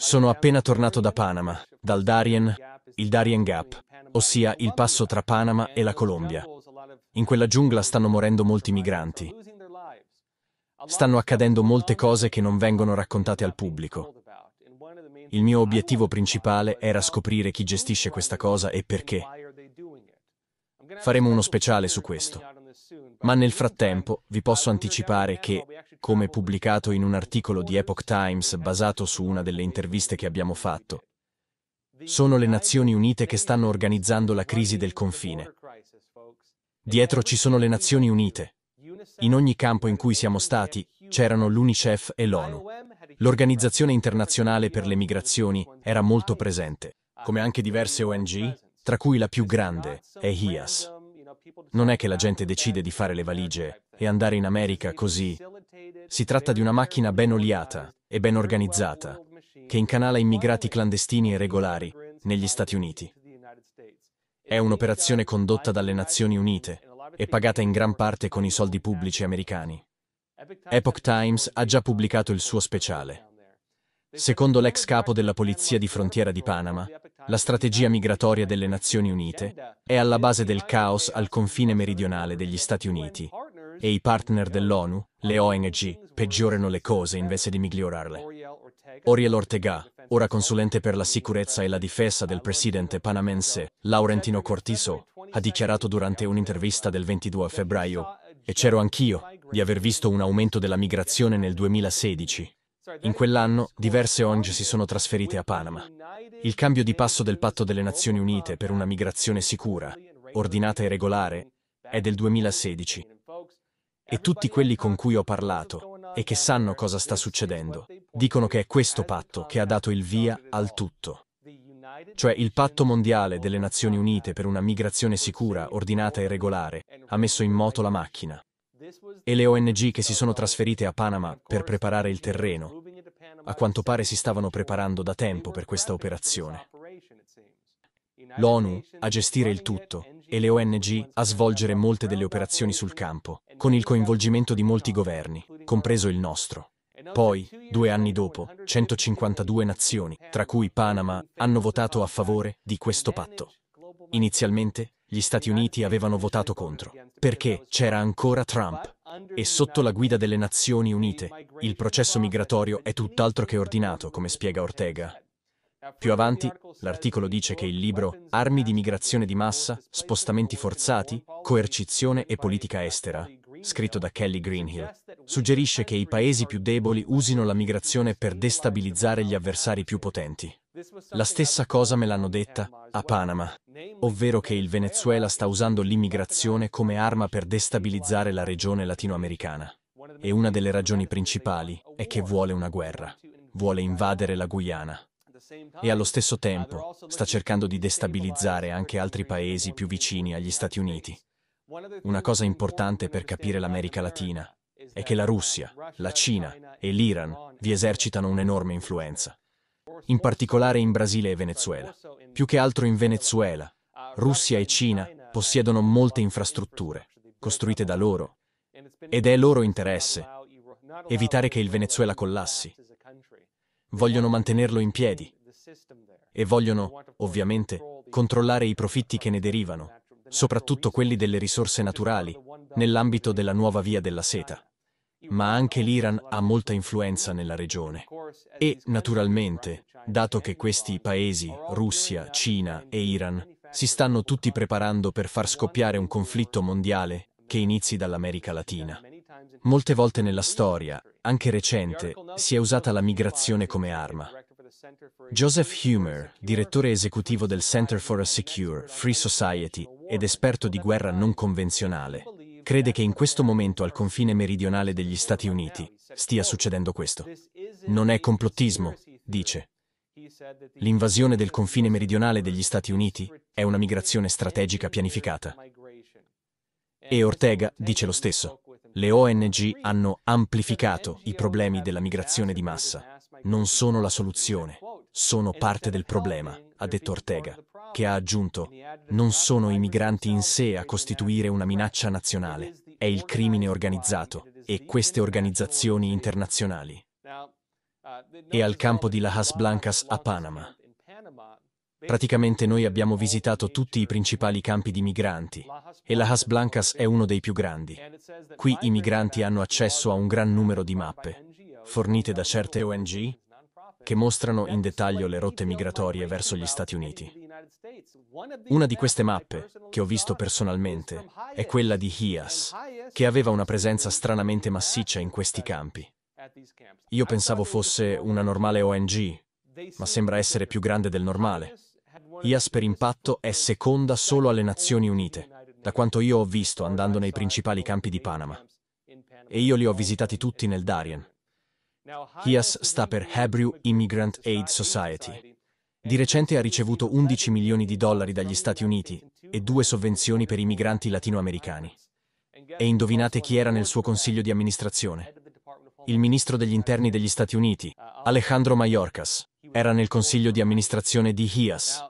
Sono appena tornato da Panama, dal Darien, il Darien Gap, ossia il passo tra Panama e la Colombia. In quella giungla stanno morendo molti migranti. Stanno accadendo molte cose che non vengono raccontate al pubblico. Il mio obiettivo principale era scoprire chi gestisce questa cosa e perché. Faremo uno speciale su questo. Ma nel frattempo vi posso anticipare che, come pubblicato in un articolo di Epoch Times basato su una delle interviste che abbiamo fatto. Sono le Nazioni Unite che stanno organizzando la crisi del confine. Dietro ci sono le Nazioni Unite. In ogni campo in cui siamo stati c'erano l'UNICEF e l'ONU. L'Organizzazione internazionale per le migrazioni era molto presente, come anche diverse ONG, tra cui la più grande è HIAS. Non è che la gente decide di fare le valigie e andare in America così si tratta di una macchina ben oliata e ben organizzata, che incanala immigrati clandestini e regolari negli Stati Uniti. È un'operazione condotta dalle Nazioni Unite e pagata in gran parte con i soldi pubblici americani. Epoch Times ha già pubblicato il suo speciale. Secondo l'ex capo della Polizia di Frontiera di Panama, la strategia migratoria delle Nazioni Unite è alla base del caos al confine meridionale degli Stati Uniti e i partner dell'ONU, le ONG, peggiorano le cose invece di migliorarle. Oriel Ortega, ora consulente per la sicurezza e la difesa del presidente panamense Laurentino Cortiso, ha dichiarato durante un'intervista del 22 febbraio, e c'ero anch'io, di aver visto un aumento della migrazione nel 2016. In quell'anno diverse ONG si sono trasferite a Panama. Il cambio di passo del patto delle Nazioni Unite per una migrazione sicura, ordinata e regolare, è del 2016 e tutti quelli con cui ho parlato e che sanno cosa sta succedendo, dicono che è questo patto che ha dato il via al tutto. Cioè il patto mondiale delle Nazioni Unite per una migrazione sicura, ordinata e regolare ha messo in moto la macchina. E le ONG che si sono trasferite a Panama per preparare il terreno, a quanto pare si stavano preparando da tempo per questa operazione. L'ONU a gestire il tutto e le ONG a svolgere molte delle operazioni sul campo, con il coinvolgimento di molti governi, compreso il nostro. Poi, due anni dopo, 152 nazioni, tra cui Panama, hanno votato a favore di questo patto. Inizialmente, gli Stati Uniti avevano votato contro, perché c'era ancora Trump. E sotto la guida delle Nazioni Unite, il processo migratorio è tutt'altro che ordinato, come spiega Ortega. Più avanti, l'articolo dice che il libro Armi di migrazione di massa, spostamenti forzati, coercizione e politica estera scritto da Kelly Greenhill, suggerisce che i paesi più deboli usino la migrazione per destabilizzare gli avversari più potenti. La stessa cosa me l'hanno detta a Panama, ovvero che il Venezuela sta usando l'immigrazione come arma per destabilizzare la regione latinoamericana. E una delle ragioni principali è che vuole una guerra, vuole invadere la Guyana e allo stesso tempo sta cercando di destabilizzare anche altri paesi più vicini agli Stati Uniti. Una cosa importante per capire l'America Latina è che la Russia, la Cina e l'Iran vi esercitano un'enorme influenza, in particolare in Brasile e Venezuela. Più che altro in Venezuela, Russia e Cina possiedono molte infrastrutture, costruite da loro, ed è loro interesse evitare che il Venezuela collassi. Vogliono mantenerlo in piedi e vogliono, ovviamente, controllare i profitti che ne derivano soprattutto quelli delle risorse naturali, nell'ambito della nuova via della seta. Ma anche l'Iran ha molta influenza nella regione. E, naturalmente, dato che questi paesi, Russia, Cina e Iran, si stanno tutti preparando per far scoppiare un conflitto mondiale che inizi dall'America Latina. Molte volte nella storia, anche recente, si è usata la migrazione come arma. Joseph Humer, direttore esecutivo del Center for a Secure, Free Society ed esperto di guerra non convenzionale, crede che in questo momento al confine meridionale degli Stati Uniti stia succedendo questo. Non è complottismo, dice. L'invasione del confine meridionale degli Stati Uniti è una migrazione strategica pianificata. E Ortega dice lo stesso. Le ONG hanno amplificato i problemi della migrazione di massa non sono la soluzione, sono parte del problema, ha detto Ortega, che ha aggiunto non sono i migranti in sé a costituire una minaccia nazionale, è il crimine organizzato e queste organizzazioni internazionali. E al campo di Las Blancas a Panama. Praticamente noi abbiamo visitato tutti i principali campi di migranti e Las Blancas è uno dei più grandi. Qui i migranti hanno accesso a un gran numero di mappe fornite da certe ONG che mostrano in dettaglio le rotte migratorie verso gli Stati Uniti. Una di queste mappe, che ho visto personalmente, è quella di Hias, che aveva una presenza stranamente massiccia in questi campi. Io pensavo fosse una normale ONG, ma sembra essere più grande del normale. IAS per impatto è seconda solo alle Nazioni Unite, da quanto io ho visto andando nei principali campi di Panama. E io li ho visitati tutti nel Darien. HIAS sta per Hebrew Immigrant Aid Society. Di recente ha ricevuto 11 milioni di dollari dagli Stati Uniti e due sovvenzioni per i migranti latinoamericani. E indovinate chi era nel suo consiglio di amministrazione? Il ministro degli interni degli Stati Uniti, Alejandro Mayorkas, era nel consiglio di amministrazione di HIAS.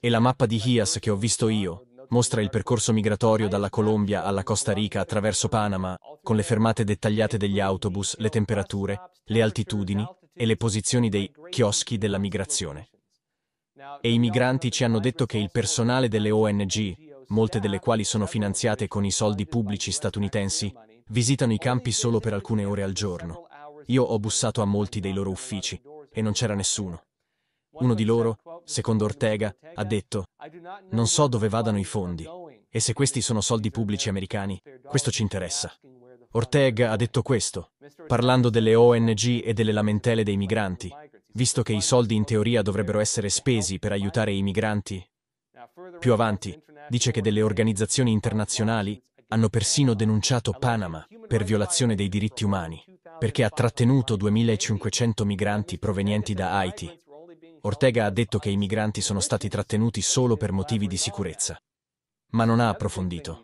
E la mappa di HIAS che ho visto io mostra il percorso migratorio dalla Colombia alla Costa Rica attraverso Panama, con le fermate dettagliate degli autobus, le temperature le altitudini e le posizioni dei chioschi della migrazione. E i migranti ci hanno detto che il personale delle ONG, molte delle quali sono finanziate con i soldi pubblici statunitensi, visitano i campi solo per alcune ore al giorno. Io ho bussato a molti dei loro uffici e non c'era nessuno. Uno di loro, secondo Ortega, ha detto, non so dove vadano i fondi, e se questi sono soldi pubblici americani, questo ci interessa. Ortega ha detto questo, parlando delle ONG e delle lamentele dei migranti, visto che i soldi in teoria dovrebbero essere spesi per aiutare i migranti. Più avanti, dice che delle organizzazioni internazionali hanno persino denunciato Panama per violazione dei diritti umani, perché ha trattenuto 2500 migranti provenienti da Haiti. Ortega ha detto che i migranti sono stati trattenuti solo per motivi di sicurezza, ma non ha approfondito.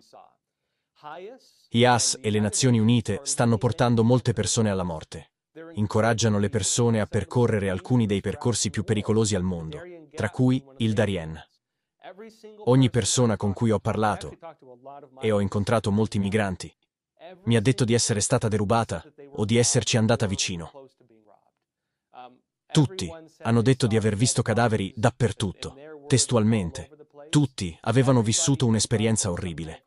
IAS e le Nazioni Unite stanno portando molte persone alla morte. Incoraggiano le persone a percorrere alcuni dei percorsi più pericolosi al mondo, tra cui il Darien. Ogni persona con cui ho parlato, e ho incontrato molti migranti, mi ha detto di essere stata derubata o di esserci andata vicino. Tutti hanno detto di aver visto cadaveri dappertutto, testualmente. Tutti avevano vissuto un'esperienza orribile.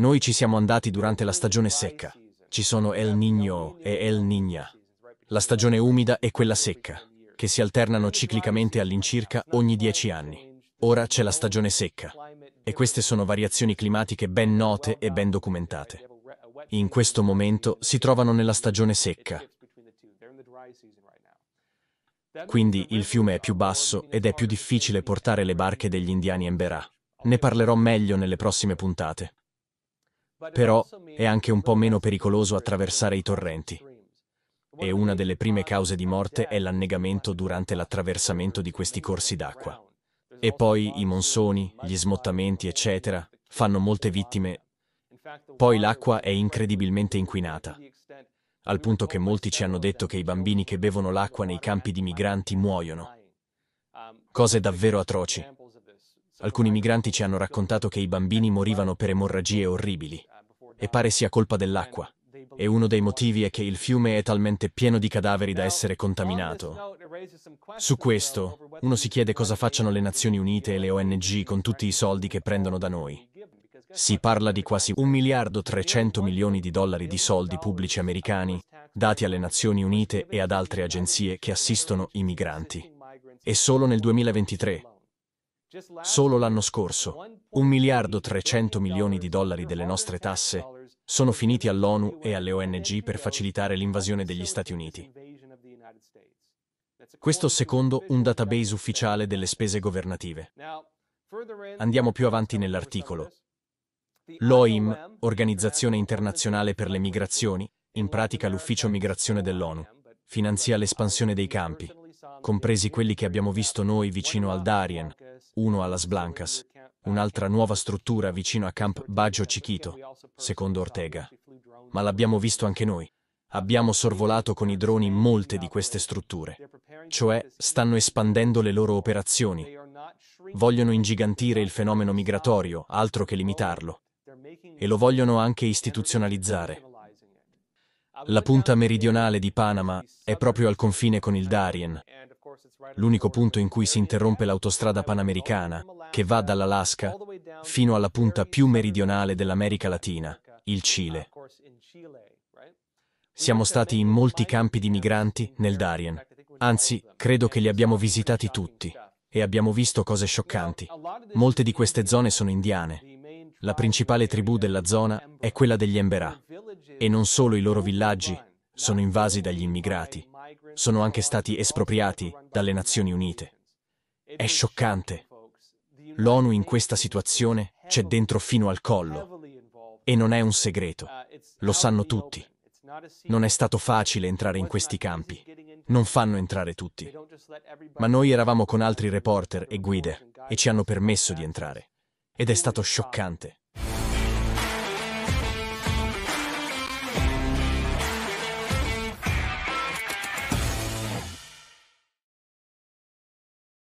Noi ci siamo andati durante la stagione secca. Ci sono El Niño e El Niña. La stagione umida e quella secca, che si alternano ciclicamente all'incirca ogni dieci anni. Ora c'è la stagione secca, e queste sono variazioni climatiche ben note e ben documentate. In questo momento si trovano nella stagione secca, quindi il fiume è più basso ed è più difficile portare le barche degli indiani Emberà. Ne parlerò meglio nelle prossime puntate. Però è anche un po' meno pericoloso attraversare i torrenti. E una delle prime cause di morte è l'annegamento durante l'attraversamento di questi corsi d'acqua. E poi i monsoni, gli smottamenti, eccetera, fanno molte vittime. Poi l'acqua è incredibilmente inquinata, al punto che molti ci hanno detto che i bambini che bevono l'acqua nei campi di migranti muoiono. Um, Cose davvero atroci. Alcuni migranti ci hanno raccontato che i bambini morivano per emorragie orribili. E pare sia colpa dell'acqua. E uno dei motivi è che il fiume è talmente pieno di cadaveri da essere contaminato. Su questo, uno si chiede cosa facciano le Nazioni Unite e le ONG con tutti i soldi che prendono da noi. Si parla di quasi un miliardo 300 milioni di dollari di soldi pubblici americani dati alle Nazioni Unite e ad altre agenzie che assistono i migranti. E solo nel 2023 Solo l'anno scorso, 1 miliardo 300 milioni di dollari delle nostre tasse sono finiti all'ONU e alle ONG per facilitare l'invasione degli Stati Uniti. Questo secondo un database ufficiale delle spese governative. Andiamo più avanti nell'articolo. L'OIM, Organizzazione Internazionale per le Migrazioni, in pratica l'Ufficio Migrazione dell'ONU, finanzia l'espansione dei campi, compresi quelli che abbiamo visto noi vicino al Darien, uno a Las Blancas, un'altra nuova struttura vicino a Camp Baggio Chiquito, secondo Ortega. Ma l'abbiamo visto anche noi. Abbiamo sorvolato con i droni molte di queste strutture, cioè stanno espandendo le loro operazioni. Vogliono ingigantire il fenomeno migratorio, altro che limitarlo. E lo vogliono anche istituzionalizzare. La punta meridionale di Panama è proprio al confine con il Darien, l'unico punto in cui si interrompe l'autostrada panamericana, che va dall'Alaska fino alla punta più meridionale dell'America Latina, il Cile. Siamo stati in molti campi di migranti nel Darien, anzi credo che li abbiamo visitati tutti e abbiamo visto cose scioccanti. Molte di queste zone sono indiane. La principale tribù della zona è quella degli Emberà, e non solo i loro villaggi sono invasi dagli immigrati, sono anche stati espropriati dalle Nazioni Unite. È scioccante. L'ONU in questa situazione c'è dentro fino al collo. E non è un segreto, lo sanno tutti. Non è stato facile entrare in questi campi. Non fanno entrare tutti. Ma noi eravamo con altri reporter e guide e ci hanno permesso di entrare. Ed è stato scioccante.